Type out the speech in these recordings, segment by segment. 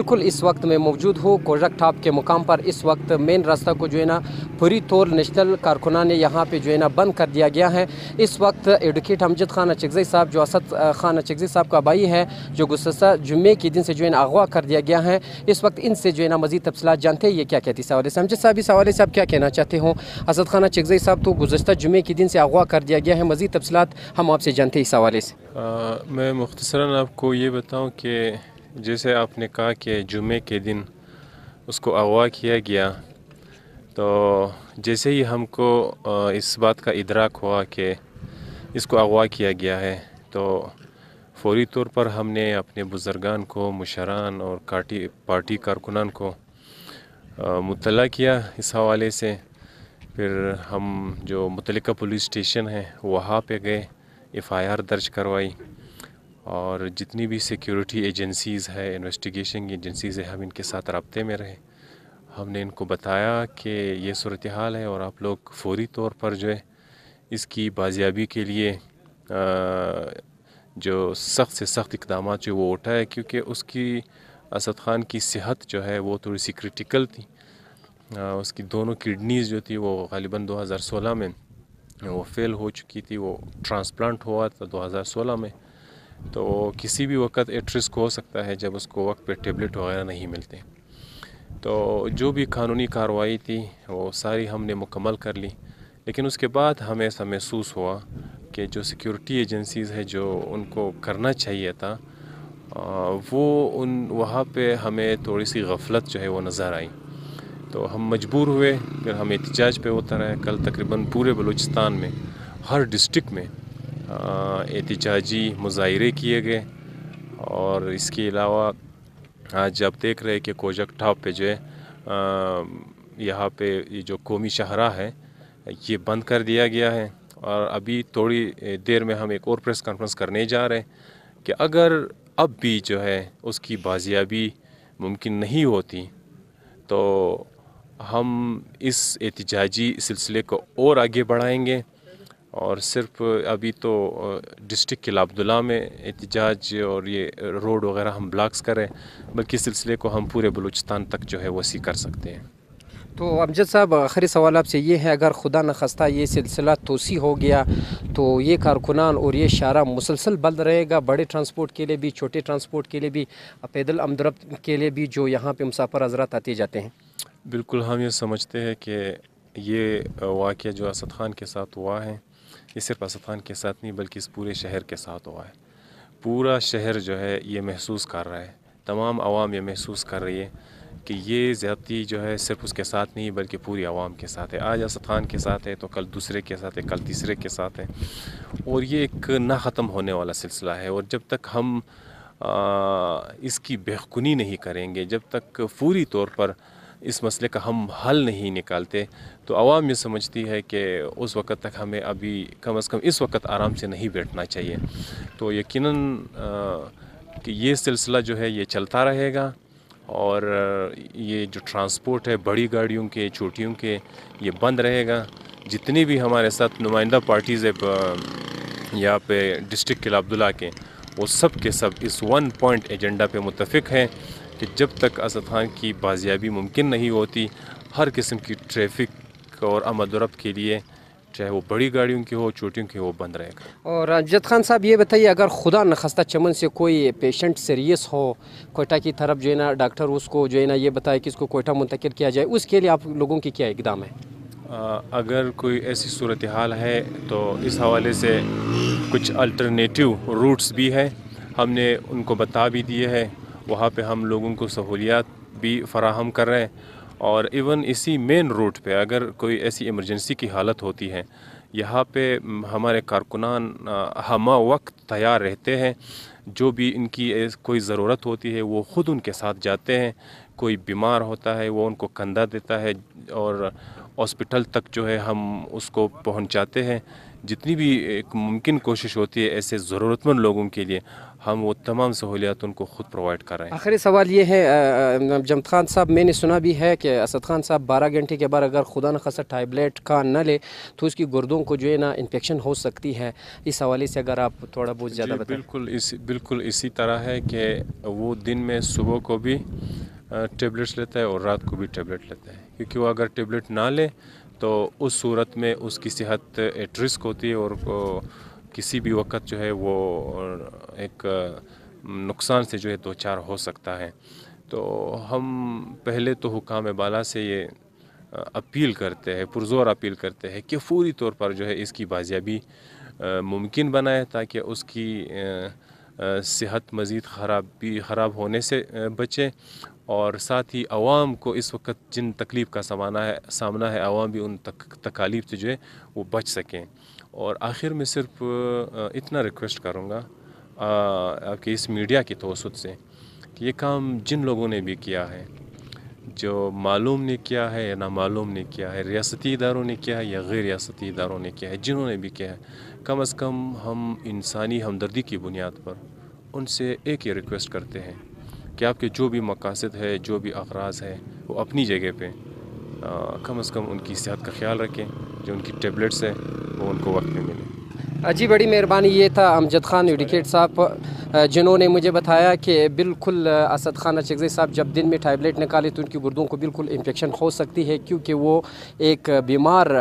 बिल्कुल इस वक्त मैं मौजूद हूँ कोजक ठाप के मुकाम पर इस वक्त मेन रास्ता को जो है ना पूरी तौर नेशनल कारखाना ने यहाँ पे जो है ना बंद कर दिया गया है इस वक्त एडवोकेट हमजद खान चगजई साहब जो असद खान चगजई साहब का भाई है जो गुस्सा जुम्मे के दिन से जो है ना अगवा कर दिया गया है इस वक्त इनसे जो है ना मजीद तफसलत जानते हैं ये क्या कहती इस हवाले से हमजद साहब इस हवाले से आप क्या कहना चाहते हो असद खाना चगजई साहब तो गुजशत जुमे के दिन से अगवा कर दिया गया है मजीद तफसलत हम आपसे जानते हैं इस हवाले से मैं मुख्तसरा आपको ये बताऊँ कि जैसे आपने कहा कि जुमे के दिन उसको अगवा किया गया तो जैसे ही हमको इस बात का इदराक हुआ कि इसको अगवा किया गया है तो फौरी तौर पर हमने अपने बुज़ुर्गान को मुशरान और काटी पार्टी कारकुनान को मुतला किया इस हवाले से फिर हम जो मुतलिका पुलिस स्टेशन है वहाँ पे गए एफ आई आर दर्ज करवाई और जितनी भी सिक्योरिटी एजेंसीज़ है इन्वेस्टिगेशन एजेंसीज़ है हम इनके साथ रबते में रहें हमने इनको बताया कि ये सूरत हाल है और आप लोग फौरी तौर पर जो है इसकी बाजियाबी के लिए आ, जो सख्त से सख्त इकदाम जो वो उठाए क्योंकि उसकी असद ख़ान की सेहत जो है वो थोड़ी सी क्रिटिकल थी आ, उसकी दोनों किडनीज़ जो थी वो गालिबा सोलह में वो फेल हो चुकी थी वो ट्रांसप्लांट हुआ था सोलह में तो किसी भी वक्त एट रिस्क हो सकता है जब उसको वक्त पर टेबलेट वगैरह नहीं मिलते तो जो भी कानूनी कार्रवाई थी वो सारी हमने मुकम्मल कर ली लेकिन उसके बाद हमें ऐसा महसूस हुआ कि जो सिक्योरिटी एजेंसीज़ है जो उनको करना चाहिए था वो उन वहाँ पे हमें थोड़ी सी गफलत जो है वो नज़र आई तो हम मजबूर हुए फिर हम एहतजाज पे उतर आए कल तकरीबन पूरे बलूचिस्तान में हर डिस्ट्रिक्ट में एहतजाजी मुजाहरे किए गए और इसके अलावा आज आप देख रहे हैं कि कोजक टॉप पे जो है यहाँ पे ये जो कौमी शहरा है ये बंद कर दिया गया है और अभी थोड़ी देर में हम एक और प्रेस कॉन्फ्रेंस करने जा रहे हैं कि अगर अब भी जो है उसकी बाजियाबी मुमकिन नहीं होती तो हम इस एहतजाजी सिलसिले को और आगे बढ़ाएंगे और सिर्फ अभी तो डिस्ट्रिक्ट किला अब्दुल्ला में एहतजाज और ये रोड वगैरह हम ब्लॉक्स करें बल्कि सिलसिले को हम पूरे बलूचिस्तान तक जो है वसी कर सकते हैं तो अमजद साहब आखिरी सवाल आपसे ये है अगर खुदा न खस्ता ये सिलसिला तोसी हो गया तो ये कारकुनान और ये शारा मुसलसल बंद रहेगा बड़े ट्रांसपोर्ट के लिए भी छोटे ट्रांसपोर्ट के लिए भी पैदल आमदरफ्त के लिए भी जो यहाँ पर मुसाफर हजरात आते जाते हैं बिल्कुल हम ये समझते हैं कि ये वाक़ जो असद ख़ान के साथ हुआ है ये सिर्फ असफान के साथ नहीं बल्कि इस पूरे शहर के साथ हुआ है पूरा शहर जो है ये महसूस कर रहा है तमाम आवाम ये महसूस कर रही है कि ये ज़्यादती जो है सिर्फ उसके साथ नहीं बल्कि पूरी आवाम के साथ है आज खान के साथ है तो कल दूसरे के साथ है कल तीसरे के साथ है और ये एक ना ख़त्म होने वाला सिलसिला है और जब तक हम आ, इसकी बेखुनी नहीं करेंगे जब तक पूरी तौर पर इस मसले का हम हल नहीं निकालते तो आवाम ये समझती है कि उस वक्त तक हमें अभी कम अज़ कम इस वक्त आराम से नहीं बैठना चाहिए तो यकीन कि ये सिलसिला जो है ये चलता रहेगा और ये जो ट्रांसपोर्ट है बड़ी गाड़ियों के छोटियों के ये बंद रहेगा जितनी भी हमारे साथ नुमाइंदा पार्टीज़ है यहाँ पे डिस्ट्रिक्ट अब्दुल्ला के वो सब के सब इस वन पॉइंट एजेंडा पे मुतफिक हैं कि जब तक खान की बाजियाबी मुमकिन नहीं होती हर किस्म की ट्रैफिक और आमदरब के लिए चाहे वो बड़ी गाड़ियों की हो छोटियों की हो बंद रहेगा और जद खान साहब ये बताइए अगर खुदा नखस्ता चमन से कोई पेशेंट सीरियस हो कोयटा की तरफ जो है ना डॉक्टर उसको जो है ना ये बताए कि इसको कोयटा मुंतकिल किया जाए उसके लिए आप लोगों की क्या इकदाम है आ, अगर कोई ऐसी सूरत हाल है तो इस हवाले से कुछ अल्टरनेटिव रूट्स भी हैं हमने उनको बता भी दिए है वहाँ पे हम लोगों को सहूलियात भी फराहम कर रहे हैं और इवन इसी मेन रोड पे अगर कोई ऐसी इमरजेंसी की हालत होती है यहाँ पे हमारे कारकुनान हम वक्त तैयार रहते हैं जो भी इनकी कोई ज़रूरत होती है वो ख़ुद उनके साथ जाते हैं कोई बीमार होता है वो उनको कंधा देता है और हॉस्पिटल तक जो है हम उसको पहुंचाते हैं जितनी भी एक मुमकिन कोशिश होती है ऐसे ज़रूरतमंद लोगों के लिए हम वो तमाम सहूलियात उनको ख़ुद प्रोवाइड कर रहे हैं आखिरी सवाल ये है जमत खान साहब मैंने सुना भी है कि असद खान साहब बारह घंटे के बाद अगर खुदा न खसा टाइबलेट का न ले तो उसकी गुर्दों को जो है ना इन्फेक्शन हो सकती है इस हवाले से अगर आप थोड़ा बहुत ज़्यादा बिल्कुल इसी बिल्कुल इसी तरह है कि वो दिन में सुबह को भी टेबलेट्स लेता है और रात को भी टेबलेट लेता है क्योंकि वो अगर टेबलेट ना ले तो उस सूरत में उसकी सेहत एट रिस्क होती है और किसी भी वक्त जो है वो एक नुकसान से जो है दो चार हो सकता है तो हम पहले तो हुकाम बाला से ये अपील करते हैं पुरजोर अपील करते हैं कि फूरी तौर पर जो है इसकी बाजियाबी मुमकिन बनाए ताकि उसकी सेहत मज़ीद ख़राब भी ख़राब होने से बचे और साथ ही आवाम को इस वक्त जिन तकलीफ़ का सामाना है सामना है आवाम भी उन तक, तकालीफ से जो है वो बच सकें और आखिर में सिर्फ इतना रिक्वेस्ट करूँगा आपके इस मीडिया की तोसत से कि ये काम जिन लोगों ने भी किया है जो मालूम ने किया है या नामूम ने किया है रियासती इदारों ने किया है या गैर रियासती इदारों ने किया है जिन्होंने भी किया है कम अज़ कम हम इंसानी हमदर्दी की बुनियाद पर उनसे एक ही रिक्वेस्ट करते हैं कि आपके जो भी मकासद है जो भी अखराज है वो अपनी जगह पे कम अज़ कम उनकी सेहत का ख्याल रखें जो उनकी टेबलेट्स हैं वो उनको वक्त में मिलें हाँ जी बड़ी मेहरबानी ये था अमजद खान एडिकेट साहब जिन्होंने मुझे बताया कि बिल्कुल असद खान चगजे साहब जब दिन में टैबलेट निकाले तो उनकी गुर्दों को बिल्कुल इन्फेक्शन हो सकती है क्योंकि वो एक बीमार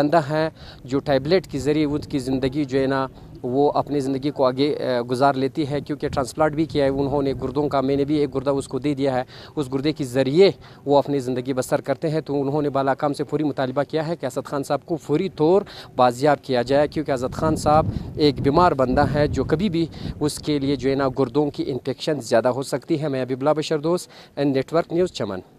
बंदा है जो टैबलेट के ज़रिए उनकी ज़िंदगी जो है ना वो अपनी ज़िंदगी को आगे गुजार लेती है क्योंकि ट्रांसप्लांट भी किया है उन्होंने गुर्दों का मैंने भी एक गुर्दा उसको दे दिया है उस गुर्दे के ज़रिए वो अपनी ज़िंदगी बसर करते हैं तो उन्होंने बाला काम से पूरी मुतालबा किया है कि असद खान साहब को फूरी तौर बाजियाब किया जाए क्योंकि असद खान साहब एक बीमार बंदा है जो कभी भी उसके लिए जो है ना गुर्दों की इन्फेक्शन ज़्यादा हो सकती है मैं अबिबला बशरदोस एंड नेटवर्क न्यूज़ चमन